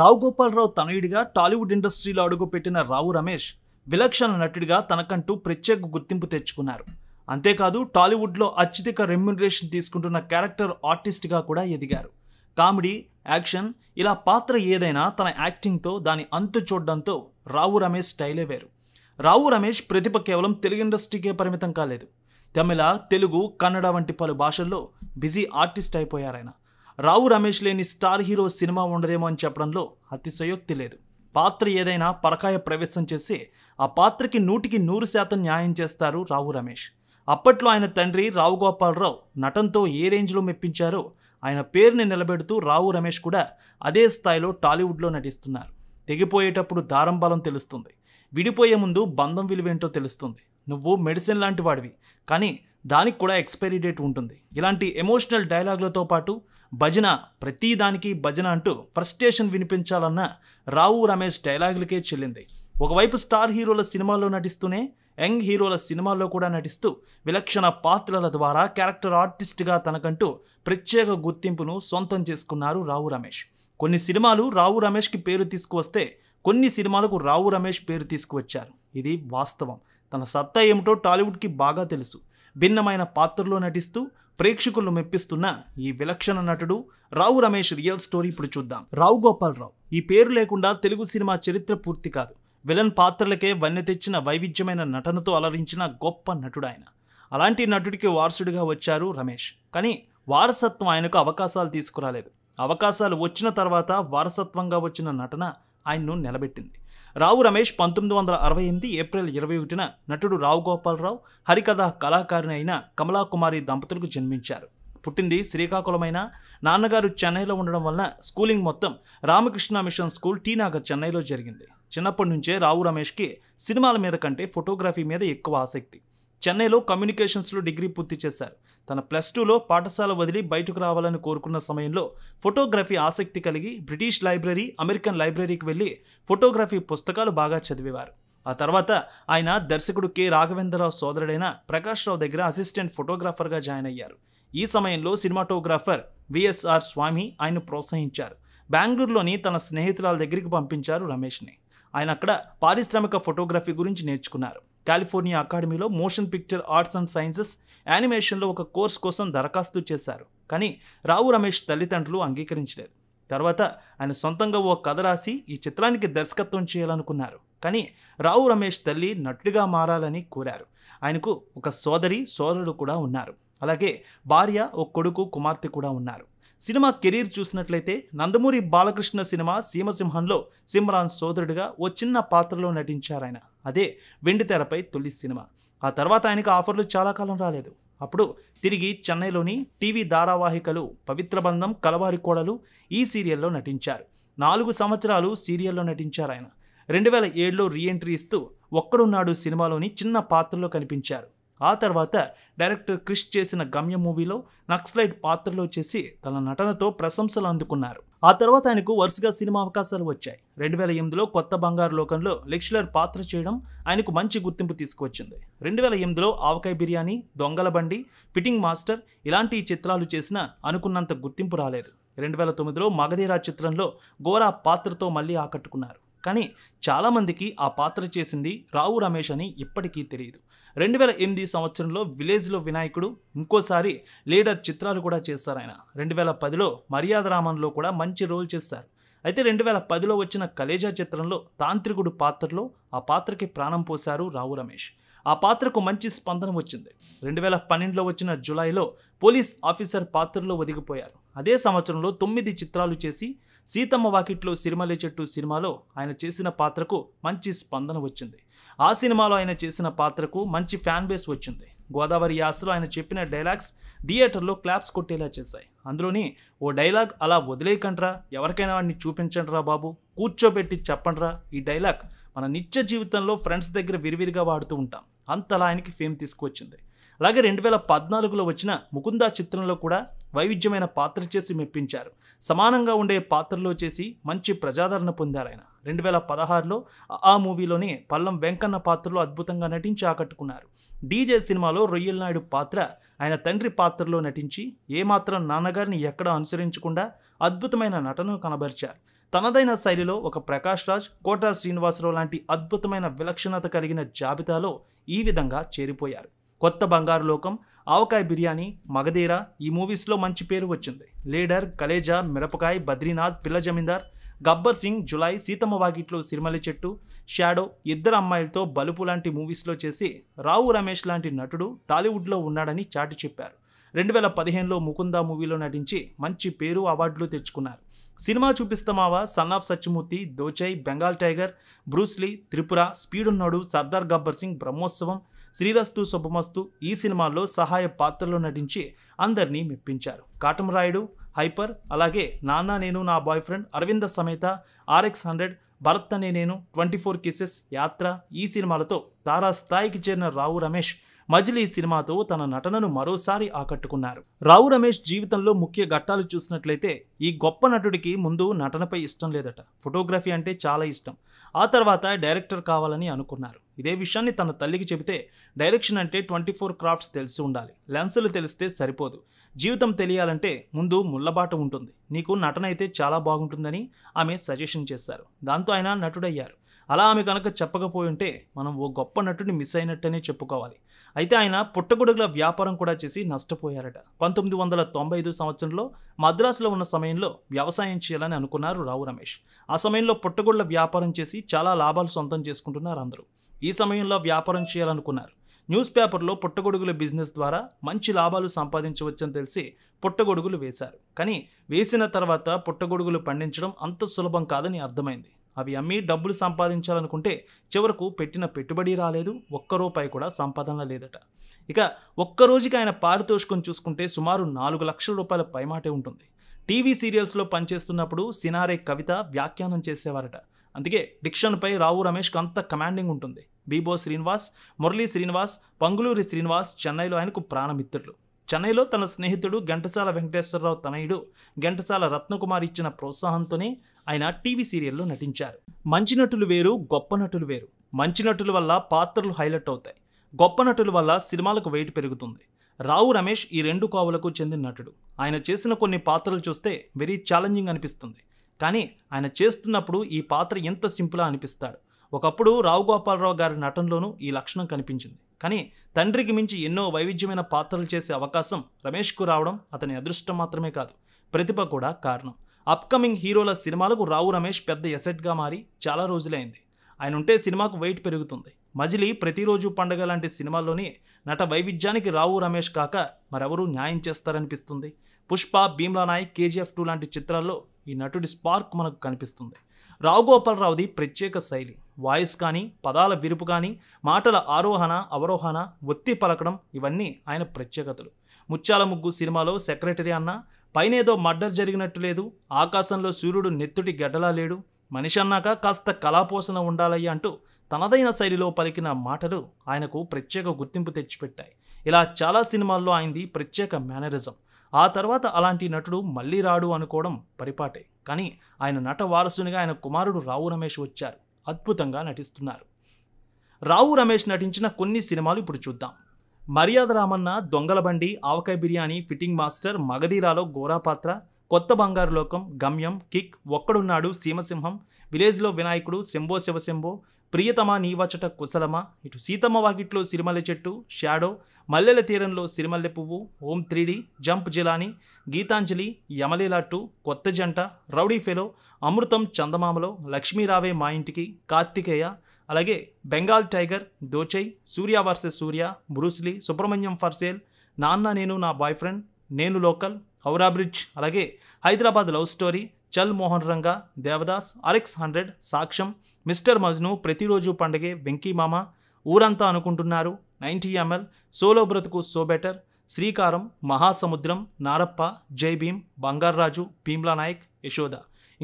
రావు గోపాలరావు తనయుడిగా టాలీవుడ్ ఇండస్ట్రీలో అడుగుపెట్టిన రావు రమేష్ విలక్షణ నటుడిగా తనకంటూ ప్రత్యేక గుర్తింపు తెచ్చుకున్నారు అంతేకాదు టాలీవుడ్లో అత్యధిక రెమ్యునరేషన్ తీసుకుంటున్న క్యారెక్టర్ ఆర్టిస్ట్గా కూడా ఎదిగారు కామెడీ యాక్షన్ ఇలా పాత్ర ఏదైనా తన యాక్టింగ్తో దాని అంతు చూడడంతో రావు రమేష్ స్టైలే వేరు రావు రమేష్ ప్రతిభ కేవలం తెలుగు ఇండస్ట్రీకే పరిమితం కాలేదు తమిళ తెలుగు కన్నడ వంటి పలు భాషల్లో బిజీ ఆర్టిస్ట్ అయిపోయారాయన రావు రమేష్ లేని స్టార్ హీరో సినిమా ఉండదేమో అని చెప్పడంలో అతిశయోక్తి లేదు పాత్ర ఏదైనా పరకాయ ప్రవేశం చేసి ఆ పాత్రకి నూటికి నూరు శాతం న్యాయం చేస్తారు రావు రమేష్ అప్పట్లో ఆయన తండ్రి రావు గోపాలరావు నటంతో ఏ రేంజ్లో మెప్పించారో ఆయన పేరుని నిలబెడుతూ రావు రమేష్ కూడా అదే స్థాయిలో టాలీవుడ్లో నటిస్తున్నారు తెగిపోయేటప్పుడు దారం బలం తెలుస్తుంది విడిపోయే ముందు బంధం విలువేంటో తెలుస్తుంది నువ్వు మెడిసిన్ లాంటి వాడివి కానీ దానికి కూడా ఎక్స్పైరీ డేట్ ఉంటుంది ఇలాంటి ఎమోషనల్ డైలాగులతో పాటు భజన ప్రతిదానికి భజన అంటూ ఫ్రస్టేషన్ వినిపించాలన్న రావు రమేష్ డైలాగులకే చెల్లింది ఒకవైపు స్టార్ హీరోల సినిమాల్లో నటిస్తూనే యంగ్ హీరోల సినిమాల్లో కూడా నటిస్తూ విలక్షణ పాత్రల ద్వారా క్యారెక్టర్ ఆర్టిస్ట్గా తనకంటూ ప్రత్యేక గుర్తింపును సొంతం చేసుకున్నారు రావు రమేష్ కొన్ని సినిమాలు రావు రమేష్కి పేరు తీసుకువస్తే కొన్ని సినిమాలకు రావు రమేష్ పేరు తీసుకువచ్చారు ఇది వాస్తవం తన సత్తా ఏమిటో టాలీవుడ్కి బాగా తెలుసు భిన్నమైన పాత్రలో నటిస్తూ ప్రేక్షకులను మెప్పిస్తున్న ఈ విలక్షణ నటుడు రావు రమేష్ రియల్ స్టోరీ ఇప్పుడు చూద్దాం రావు గోపాలరావు ఈ పేరు లేకుండా తెలుగు సినిమా చరిత్ర పూర్తి కాదు విలన్ పాత్రలకే వన్నె తెచ్చిన వైవిధ్యమైన నటనతో అలరించిన గొప్ప నటుడు ఆయన అలాంటి నటుడికి వారసుడిగా వచ్చారు రమేష్ కానీ వారసత్వం ఆయనకు అవకాశాలు తీసుకురాలేదు అవకాశాలు వచ్చిన తర్వాత వారసత్వంగా వచ్చిన నటన ఆయన్ను నిలబెట్టింది రావు రమేష్ పంతొమ్మిది వందల అరవై ఎనిమిది ఏప్రిల్ ఇరవై ఒకటిన నటుడు రావు గోపాలరావు హరికథ కళాకారిణి అయిన కమలాకుమారి దంపతులకు జన్మించారు పుట్టింది శ్రీకాకుళమైన నాన్నగారు చెన్నైలో ఉండడం వలన స్కూలింగ్ మొత్తం Ramakrishna mission school T Nagar చెన్నైలో జరిగింది చిన్నప్పటి నుంచే రావు రమేష్కి సినిమాల మీద కంటే ఫోటోగ్రఫీ మీద ఎక్కువ ఆసక్తి చెన్నైలో కమ్యూనికేషన్స్లో డిగ్రీ పూర్తి చేశారు తన ప్లస్ టూలో పాఠశాల వదిలి బయటకు రావాలని కోరుకున్న సమయంలో ఫోటోగ్రఫీ ఆసక్తి కలిగి బ్రిటిష్ లైబ్రరీ అమెరికన్ లైబ్రరీకి వెళ్ళి ఫోటోగ్రఫీ పుస్తకాలు బాగా చదివేవారు ఆ తర్వాత ఆయన దర్శకుడు కె రాఘవేంద్రరావు సోదరుడైన ప్రకాష్ రావు దగ్గర అసిస్టెంట్ ఫోటోగ్రాఫర్గా జాయిన్ అయ్యారు ఈ సమయంలో సినిమాటోగ్రాఫర్ విఎస్ఆర్ స్వామి ఆయన ప్రోత్సహించారు బెంగళూరులోని తన స్నేహితురాల దగ్గరికి పంపించారు రమేష్ని ఆయన అక్కడ పారిశ్రామిక ఫోటోగ్రఫీ గురించి నేర్చుకున్నారు కాలిఫోర్నియా అకాడమీలో motion picture arts and sciences యానిమేషన్లో ఒక కోర్స్ కోసం దరఖాస్తు చేశారు కానీ రావు రమేష్ తల్లిదండ్రులు అంగీకరించలేదు తర్వాత ఆయన సొంతంగా ఓ కథ రాసి ఈ చిత్రానికి దర్శకత్వం చేయాలనుకున్నారు కానీ రావు రమేష్ తల్లి నటుడిగా మారాలని కోరారు ఆయనకు ఒక సోదరి సోదరుడు కూడా ఉన్నారు అలాగే భార్య ఓ కొడుకు కుమార్తె కూడా ఉన్నారు సినిమా కెరీర్ చూసినట్లయితే నందమూరి బాలకృష్ణ సినిమా సీమసింహంలో సిమ్రాన్ సోదరుడిగా ఓ చిన్న పాత్రలో నటించారు ఆయన అదే వెండి తెరపై తొలి సినిమా ఆ తర్వాత ఆయనకు ఆఫర్లు చాలా కాలం రాలేదు అప్పుడు తిరిగి చెన్నైలోని టీవీ ధారావాహికలు పవిత్ర బంధం కలవారి కోడలు ఈ సీరియల్లో నటించారు నాలుగు సంవత్సరాలు సీరియల్లో నటించారు ఆయన రెండు వేల ఏడులో రీఎంట్రీ ఇస్తూ ఒక్కడున్నాడు సినిమాలోని చిన్న పాత్రలో కనిపించారు ఆ తర్వాత డైరెక్టర్ క్రిష్ చేసిన గమ్య మూవీలో నక్సలైట్ పాత్రలో చేసి తన నటనతో ప్రశంసలు అందుకున్నారు ఆ తర్వాత ఆయనకు వరుసగా సినిమా అవకాశాలు వచ్చాయి రెండు వేల ఎనిమిదిలో కొత్త బంగారు లోకంలో లెక్చరర్ పాత్ర చేయడం ఆయనకు మంచి గుర్తింపు తీసుకువచ్చింది రెండు వేల ఎనిమిదిలో ఆవకాయ బిర్యానీ దొంగల బండి ఫిట్టింగ్ మాస్టర్ ఇలాంటి చిత్రాలు చేసినా అనుకున్నంత గుర్తింపు రాలేదు రెండు వేల తొమ్మిదిలో మగధీరా చిత్రంలో గోరా పాత్రతో మళ్ళీ ఆకట్టుకున్నారు కానీ చాలామందికి ఆ పాత్ర చేసింది రావు రమేష్ అని ఇప్పటికీ తెలియదు రెండు వేల ఎనిమిది సంవత్సరంలో విలేజ్లో వినాయకుడు ఇంకోసారి లీడర్ చిత్రాలు కూడా చేశారు ఆయన రెండు వేల పదిలో మర్యాద రామన్లో కూడా మంచి రోల్ చేశారు అయితే రెండు వేల పదిలో వచ్చిన కలేజా చిత్రంలో తాంత్రికుడు పాత్రలో ఆ పాత్రకి ప్రాణం పోశారు రావు రమేష్ ఆ పాత్రకు మంచి స్పందన వచ్చింది రెండు వేల పన్నెండులో వచ్చిన జులైలో పోలీస్ ఆఫీసర్ పాత్రలో ఒదిగిపోయారు అదే సంవత్సరంలో తొమ్మిది చిత్రాలు చేసి సీతమ్మ వాకిట్లో సిరిమల్లె చెట్టు సినిమాలో ఆయన చేసిన పాత్రకు మంచి స్పందన వచ్చింది ఆ సినిమాలో ఆయన చేసిన పాత్రకు మంచి ఫ్యాన్ బేస్ వచ్చింది గోదావరి యాసలో ఆయన చెప్పిన డైలాగ్స్ థియేటర్లో క్లాప్స్ కొట్టేలా చేశాయి అందులోని ఓ డైలాగ్ అలా వదిలేయకండ్రా ఎవరికైనా వాడిని చూపించండ్రా బాబు కూర్చోబెట్టి చెప్పండ్రా ఈ డైలాగ్ మన నిత్య జీవితంలో ఫ్రెండ్స్ దగ్గర విరివిరిగా వాడుతూ ఉంటాం అంతలా ఆయనకి ఫేమ్ తీసుకువచ్చింది అలాగే రెండు వేల పద్నాలుగులో వచ్చిన ముకుందా చిత్రంలో కూడా వైవిధ్యమైన పాత్ర చేసి మెప్పించారు సమానంగా ఉండే పాత్రలో చేసి మంచి ప్రజాదరణ పొందారు ఆయన రెండు వేల పదహారులో ఆ మూవీలోనే పల్లం వెంకన్న పాత్రలో అద్భుతంగా నటించి ఆకట్టుకున్నారు డీజే సినిమాలో రొయ్యల్ నాయుడు పాత్ర ఆయన తండ్రి పాత్రలో నటించి ఏమాత్రం నాన్నగారిని ఎక్కడ అనుసరించకుండా అద్భుతమైన నటను కనబరిచారు తనదైన శైలిలో ఒక ప్రకాష్ రాజ్ కోటా శ్రీనివాసరావు లాంటి అద్భుతమైన విలక్షణత కలిగిన జాబితాలో ఈ విధంగా చేరిపోయారు కొత్త బంగారు లోకం ఆవకాయ బిర్యానీ మగధీర ఈ మూవీస్లో మంచి పేరు వచ్చింది లీడర్ కలేజా మిరపకాయ్ బద్రీనాథ్ పిల్ల జమీందార్ గబ్బర్ సింగ్ జులై సీతమ్మ వాకిట్లో సిరిమల్లి చెట్టు షాడో ఇద్దరు అమ్మాయిలతో బలుపు లాంటి మూవీస్లో చేసి రావు రమేష్ లాంటి నటుడు టాలీవుడ్లో ఉన్నాడని చాటి చెప్పారు రెండు వేల పదిహేనులో ముకుందా మూవీలో నటించి మంచి పేరు అవార్డులు తెచ్చుకున్నారు సినిమా చూపిస్తామావా son of Satyamurthy Dochay Bengal tiger Bruce Lee Tripura speed ఉన్నాడు సర్దార్ గబ్బర్ సింగ్ బ్రహ్మోత్సవం శ్రీరస్తు శుభమస్తు ఈ సినిమాల్లో సహాయ పాత్రలో నటించి అందరినీ మెప్పించారు కాటమరాయుడు హైపర్ అలాగే నాన్న నేను నా బాయ్ ఫ్రెండ్ అరవింద సమేత ఆర్ఎక్స్ హండ్రెడ్ భరత్ అనే నేను ట్వంటీ ఫోర్ కిసెస్ యాత్ర ఈ సినిమాలతో తారా స్థాయికి చేరిన రావు రమేష్ మజిలీ సినిమాతో తన నటనను మరోసారి ఆకట్టుకున్నారు రావు రమేష్ జీవితంలో ముఖ్య ఘట్టాలు చూసినట్లయితే ఈ గొప్ప నటుడికి ముందు నటనపై ఇష్టం లేదట ఫోటోగ్రఫీ అంటే చాలా ఇష్టం ఆ తర్వాత డైరెక్టర్ కావాలని అనుకున్నారు ఇదే విషయాన్ని తన తల్లికి చెబితే డైరెక్షన్ అంటే ట్వంటీ ఫోర్ క్రాఫ్ట్స్ తెలిసి ఉండాలి లెన్సులు తెలిస్తే సరిపోదు జీవితం తెలియాలంటే ముందు ముళ్ళబాట ఉంటుంది నీకు నటన అయితే చాలా బాగుంటుందని ఆమె సజెషన్ చేశారు దాంతో ఆయన నటుడయ్యారు అలా ఆమె కనుక చెప్పకపోయి ఉంటే మనం ఓ గొప్ప నటుడిని మిస్ అయినట్టనే చెప్పుకోవాలి అయితే ఆయన పుట్టగొడుగుల వ్యాపారం కూడా చేసి నష్టపోయారట పంతొమ్మిది వందల తొంభై ఐదు సంవత్సరంలో మద్రాసులో ఉన్న సమయంలో వ్యవసాయం చేయాలని అనుకున్నారు రావు రమేష్ ఆ సమయంలో పుట్టగొడుల వ్యాపారం చేసి చాలా లాభాలు సొంతం చేసుకుంటున్నారు అందరూ ఈ సమయంలో వ్యాపారం చేయాలనుకున్నారు న్యూస్ పేపర్లో పుట్టగొడుగుల బిజినెస్ ద్వారా మంచి లాభాలు సంపాదించవచ్చని తెలిసి పుట్టగొడుగులు వేశారు కానీ వేసిన తర్వాత పుట్టగొడుగులు పండించడం అంత సులభం కాదని అర్థమైంది అవి అమ్మి డబ్బులు సంపాదించాలనుకుంటే చివరకు పెట్టిన పెట్టుబడి రాలేదు ఒక్క రూపాయి కూడా సంపాదన లేదట ఇక ఒక్కరోజుకి ఆయన పారితోషికం చూసుకుంటే సుమారు నాలుగు లక్షల రూపాయల పైమాటే ఉంటుంది టీవీ సీరియల్స్లో పనిచేస్తున్నప్పుడు సినారే కవిత వ్యాఖ్యానం చేసేవారట అందుకే డిక్షన్పై రావు రమేష్కి అంత కమాండింగ్ ఉంటుంది బీబో శ్రీనివాస్ మురళీ శ్రీనివాస్ పంగులూరి శ్రీనివాస్ చెన్నైలో ఆయనకు ప్రాణమిత్రులు చెన్నైలో తన స్నేహితుడు ఘంటసాల వెంకటేశ్వరరావు తనయుడు ఘంటసాల రత్నకుమార్ ఇచ్చిన ప్రోత్సాహంతోనే ఆయన టీవీ సీరియల్లో నటించారు మంచి నటులు వేరు గొప్ప నటులు వేరు మంచి నటుల వల్ల పాత్రలు హైలైట్ అవుతాయి గొప్ప నటుల వల్ల సినిమాలకు వెయిట్ పెరుగుతుంది రావు రమేష్ ఈ రెండు కావులకు చెందిన నటుడు ఆయన చేసిన కొన్ని పాత్రలు చూస్తే వెరీ ఛాలెంజింగ్ అనిపిస్తుంది కానీ ఆయన చేస్తున్నప్పుడు ఈ పాత్ర ఎంత సింపుల్ అనిపిస్తాడు ఒకప్పుడు రావు గోపాలరావు గారి నటనలోనూ ఈ లక్షణం కనిపించింది కానీ తండ్రికి మించి ఎన్నో వైవిధ్యమైన పాత్రలు చేసే అవకాశం రమేష్కు రావడం అతని అదృష్టం మాత్రమే కాదు ప్రతిభ కూడా కారణం అప్కమింగ్ హీరోల సినిమాలకు రావు రమేష్ పెద్ద ఎసెట్గా మారి చాలా రోజులైంది ఆయన ఉంటే సినిమాకు వెయిట్ పెరుగుతుంది మజిలీ ప్రతిరోజు పండగ లాంటి సినిమాల్లోనే నట వైవిధ్యానికి రావు రమేష్ కాక మరెవరూ న్యాయం చేస్తారనిపిస్తుంది పుష్ప భీమ్లా నాయక్ కేజీఎఫ్ టూ లాంటి చిత్రాల్లో ఈ నటుడి స్పార్క్ మనకు కనిపిస్తుంది రావు గోపాలరావుది ప్రత్యేక శైలి వాయిస్ కానీ పదాల విరుపు కానీ మాటల ఆరోహణ అవరోహణ ఒత్తి పలకడం ఇవన్నీ ఆయన ప్రత్యేకతలు ముత్యాల ముగ్గు సినిమాలో సెక్రటరీ అన్న పైనేదో మర్డర్ జరిగినట్టు లేదు ఆకాశంలో సూర్యుడు నెత్తుటి గడ్డలా లేడు మనిషి అన్నాక కాస్త కళాపోషణ ఉండాలయ్య అంటూ తనదైన శైలిలో పలికిన మాటలు ఆయనకు ప్రత్యేక గుర్తింపు తెచ్చిపెట్టాయి ఇలా చాలా సినిమాల్లో ఆయనది ప్రత్యేక మేనరిజం ఆ తర్వాత అలాంటి నటుడు మళ్ళీ రాడు అనుకోవడం పరిపాటే కానీ ఆయన నట వారసునిగా ఆయన కుమారుడు రావు రమేష్ వచ్చారు అద్భుతంగా నటిస్తున్నారు రావు రమేష్ నటించిన కొన్ని సినిమాలు ఇప్పుడు చూద్దాం మర్యాద రామన్న దొంగల బండి ఆవకాయ బిర్యానీ ఫిట్టింగ్ మాస్టర్ మగధీరాలో గోరా పాత్ర కొత్త బంగారు లోకం గమ్యం కిక్ ఒక్కడున్నాడు సీమసింహం విలేజ్లో వినాయకుడు శంభో శివశంభో ప్రియతమా నీవచట కుశలమా ఇటు సీతమ్మ వాకిట్లో సిరిమల్లె చెట్టు షాడో మల్లెల తీరంలో సిరిమల్లె పువ్వు ఓం త్రీడి జంప్ జిలాని గీతాంజలి యమలీలాట్టు కొత్త జంట రౌడీ ఫెలో అమృతం చందమామలో లక్ష్మీరావే మా ఇంటికి కార్తికేయ అలాగే Bengal tiger Dochay Surya versus Surya Bruce Lee Subrahmanyam for sale Nanna Nenu Naa boy friend Nenu local Howrah bridge అలాగే Hyderabad love story Chal Mohan Ranga Devdas RX hundred Sakshyam mister Majnu Prati Roju Pandage మామ ఊరంతా అనుకుంటున్నారు ninety ML solo Brathuku so better Sreekaram Mahasamudram Narappa జై భీమ్ రాజు భీమ్లా నాయక్ యశోద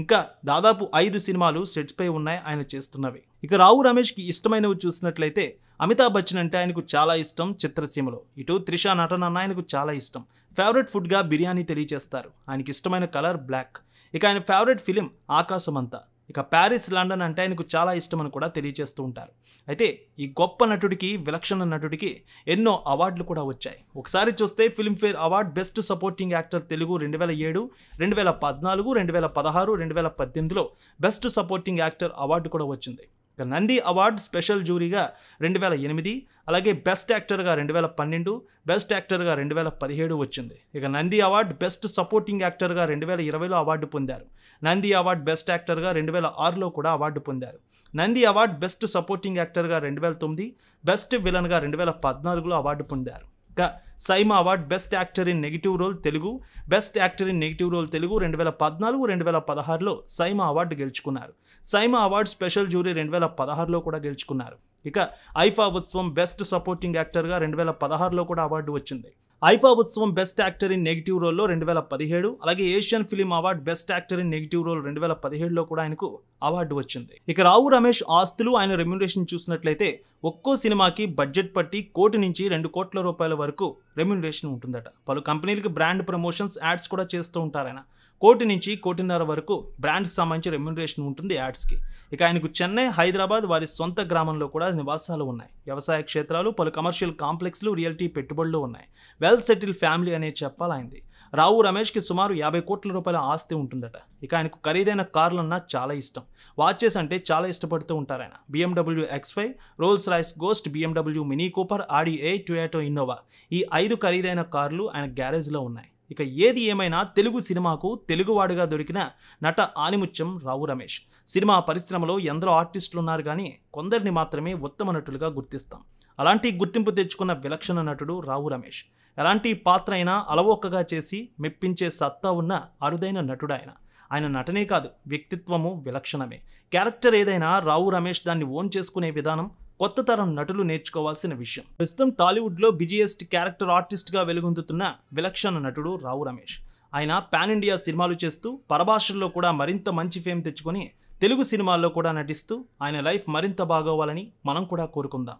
ఇంకా దాదాపు ఐదు సినిమాలు సెట్స్పై ఉన్నాయి ఆయన చేస్తున్నవి ఇక రావు రమేష్కి ఇష్టమైనవి చూసినట్లయితే అమితాబ్ బచ్చన్ అంటే ఆయనకు చాలా ఇష్టం చిత్రసీమలో ఇటు త్రిష నటన అన్న ఆయనకు చాలా ఇష్టం ఫేవరెట్ ఫుడ్గా బిర్యానీ తెలియజేస్తారు ఆయనకి ఇష్టమైన కలర్ బ్లాక్ ఇక ఆయన ఫేవరెట్ ఫిలిం ఆకాశమంతా ఇక ప్యారిస్ లండన్ అంటే ఆయనకు చాలా ఇష్టం అని కూడా తెలియజేస్తూ ఉంటారు అయితే ఈ గొప్ప నటుడికి విలక్షణ నటుడికి ఎన్నో అవార్డులు కూడా వచ్చాయి ఒకసారి చూస్తే Filmfare award best supporting actor Telugu రెండు వేల ఏడు రెండు వేల పద్నాలుగు రెండు వేల పదహారు రెండు వేల పద్దెనిమిదిలో బెస్ట్ సపోర్టింగ్ యాక్టర్ అవార్డు కూడా వచ్చింది ఇక నంది అవార్డ్ స్పెషల్ జ్యూరీగా రెండు వేల ఎనిమిది అలాగే బెస్ట్ యాక్టర్గా రెండు వేల పన్నెండు బెస్ట్ యాక్టర్గా రెండు వేల పదిహేడు వచ్చింది ఇక నంది అవార్డ్ బెస్ట్ సపోర్టింగ్ యాక్టర్గా రెండు వేల ఇరవైలో అవార్డు పొందారు నంది అవార్డ్ బెస్ట్ యాక్టర్గా రెండు వేల ఆరులో కూడా అవార్డు పొందారు నంది అవార్డ్ బెస్ట్ సపోర్టింగ్ యాక్టర్గా రెండు వేల తొమ్మిది బెస్ట్ విలన్గా రెండు వేల పద్నాలుగులో అవార్డు పొందారు SIIMA award best actor in negative role Telugu best actor in negative role Telugu రెండు వేల పద్నాలుగు రెండు వేల పదహారులో సైమా అవార్డు గెలుచుకున్నారు సైమా అవార్డు స్పెషల్ జ్యూరీ రెండు వేల పదహారులో కూడా గెలుచుకున్నారు ఇక ఐఫా ఉత్సవం బెస్ట్ సపోర్టింగ్ యాక్టర్గా రెండు వేల పదహారులో కూడా అవార్డు వచ్చింది ఐఫా ఉత్సవం బెస్ట్ యాక్టర్ ఇన్ నెగిటివ్ రోల్లో రెండు వేల పదిహేడు అలాగే Asian film award best actor in negative role రెండు వేల పదిహేడులో కూడా ఆయనకు అవార్డు వచ్చింది ఇక రావు రమేష్ ఆస్తులు ఆయన రెమ్యునరేషన్ చూసినట్లయితే ఒక్కో సినిమాకి బడ్జెట్ పట్టి కోటి నుంచి రెండు కోట్ల రూపాయల వరకు రెమ్యునరేషన్ ఉంటుందట పలు కంపెనీలకు బ్రాండ్ ప్రమోషన్స్ యాడ్స్ కూడా చేస్తూ ఉంటారైనా కోటి నుంచి కోటిన్నర వరకు బ్రాండ్కి సంబంధించి రెమ్యునరేషన్ ఉంటుంది యాడ్స్కి ఇక ఆయనకు చెన్నై హైదరాబాద్ వారి సొంత గ్రామంలో కూడా నివాసాలు ఉన్నాయి వ్యవసాయ క్షేత్రాలు పలు కమర్షియల్ కాంప్లెక్స్లు రియల్టీ పెట్టుబడులు ఉన్నాయి వెల్ సెటిల్ ఫ్యామిలీ అనే చెప్పాలైంది రావు రమేష్కి సుమారు యాభై కోట్ల రూపాయల ఆస్తి ఉంటుందట ఇక ఆయనకు ఖరీదైన కార్లన్నా చాలా ఇష్టం వాచెస్ అంటే చాలా ఇష్టపడుతూ ఉంటారు ఆయన BMW X five Rolls Royce Ghost BMW Mini Cooper Audi A Toyota Innova ఈ ఐదు ఖరీదైన కార్లు ఆయన గ్యారేజ్లో ఉన్నాయి ఇక ఏది ఏమైనా తెలుగు సినిమాకు తెలుగువాడుగా దొరికిన నట ఆలిముత్యం రావు రమేష్ సినిమా పరిశ్రమలో ఎందరో ఆర్టిస్టులు ఉన్నారు కానీ కొందరిని మాత్రమే ఉత్తమ నటులుగా గుర్తిస్తాం అలాంటి గుర్తింపు తెచ్చుకున్న విలక్షణ నటుడు రావు రమేష్ ఎలాంటి పాత్ర అయినా అలవోకగా చేసి మెప్పించే సత్తా ఉన్న అరుదైన నటుడు ఆయన ఆయన నటనే కాదు వ్యక్తిత్వము విలక్షణమే క్యారెక్టర్ ఏదైనా రావు రమేష్ దాన్ని ఓన్ చేసుకునే విధానం కొత్త తరం నటులు నేర్చుకోవాల్సిన విషయం ప్రస్తుతం టాలీవుడ్లో బిజియెస్ట్ క్యారెక్టర్ ఆర్టిస్ట్గా వెలుగొందుతున్న విలక్షణ నటుడు రావు రమేష్ ఆయన పాన్ ఇండియా సినిమాలు చేస్తూ పరభాషల్లో కూడా మరింత మంచి ఫేమ్ తెచ్చుకొని తెలుగు సినిమాల్లో కూడా నటిస్తూ ఆయన లైఫ్ మరింత బాగోవాలని మనం కూడా కోరుకుందాం